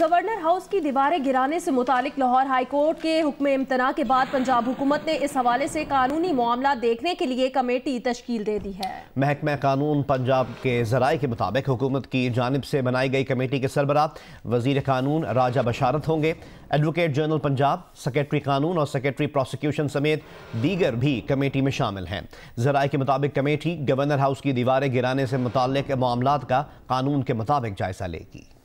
governor house की दीवारें गिराने से मुतालिक लाहौर हाईकोर्ट के हुक्म इम्तना के बाद पंजाब हुकूमत ने इस हवाले से कानूनी मामला देखने के लिए कमेटी तश्कील दे दी है महकमा कानून पंजाब के जराये के मुताबिक हुकूमत की जानब से बनाई गई कमेटी के सरबरा वजीर कानून राजा बशारत होंगे एडवोकेट जनरल पंजाब सेक्रेटरी कानून और सेक्रेटरी प्रोसिक्यूशन समेत दीगर भी कमेटी में शामिल हैं जराये के मुताबिक कमेटी गवर्नर हाउस की दीवारें गिराने से मुतल मामला का कानून के मुताबिक जायजा लेगी